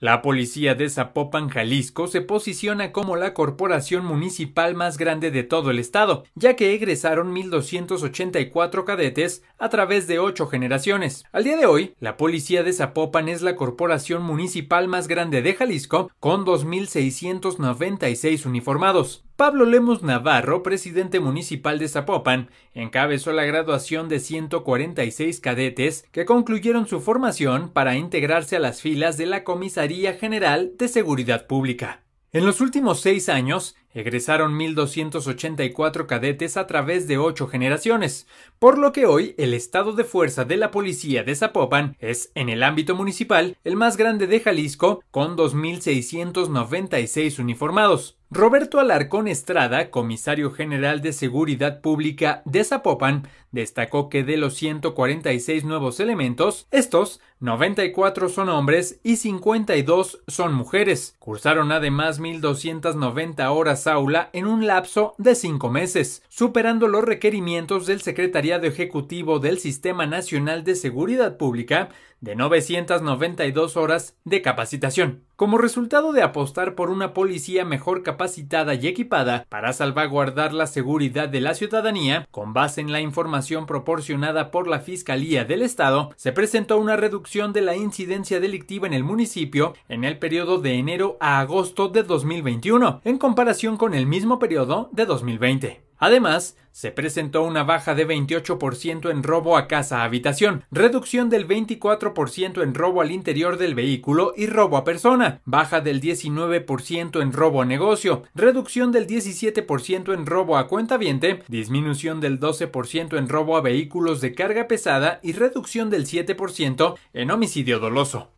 La policía de Zapopan, Jalisco, se posiciona como la corporación municipal más grande de todo el estado, ya que egresaron 1.284 cadetes a través de ocho generaciones. Al día de hoy, la policía de Zapopan es la corporación municipal más grande de Jalisco, con 2.696 uniformados. Pablo Lemos Navarro, presidente municipal de Zapopan, encabezó la graduación de 146 cadetes que concluyeron su formación para integrarse a las filas de la Comisaría General de Seguridad Pública. En los últimos seis años, egresaron 1.284 cadetes a través de ocho generaciones, por lo que hoy el estado de fuerza de la policía de Zapopan es, en el ámbito municipal, el más grande de Jalisco, con 2.696 uniformados. Roberto Alarcón Estrada, comisario general de Seguridad Pública de Zapopan, destacó que de los 146 nuevos elementos, estos 94 son hombres y 52 son mujeres. Cursaron además 1.290 horas aula en un lapso de 5 meses, superando los requerimientos del Secretariado Ejecutivo del Sistema Nacional de Seguridad Pública de 992 horas de capacitación. Como resultado de apostar por una policía mejor capacitada y equipada para salvaguardar la seguridad de la ciudadanía, con base en la información proporcionada por la Fiscalía del Estado, se presentó una reducción de la incidencia delictiva en el municipio en el periodo de enero a agosto de 2021, en comparación con el mismo periodo de 2020. Además, se presentó una baja de 28% en robo a casa-habitación, reducción del 24% en robo al interior del vehículo y robo a persona, baja del 19% en robo a negocio, reducción del 17% en robo a cuenta viente, disminución del 12% en robo a vehículos de carga pesada y reducción del 7% en homicidio doloso.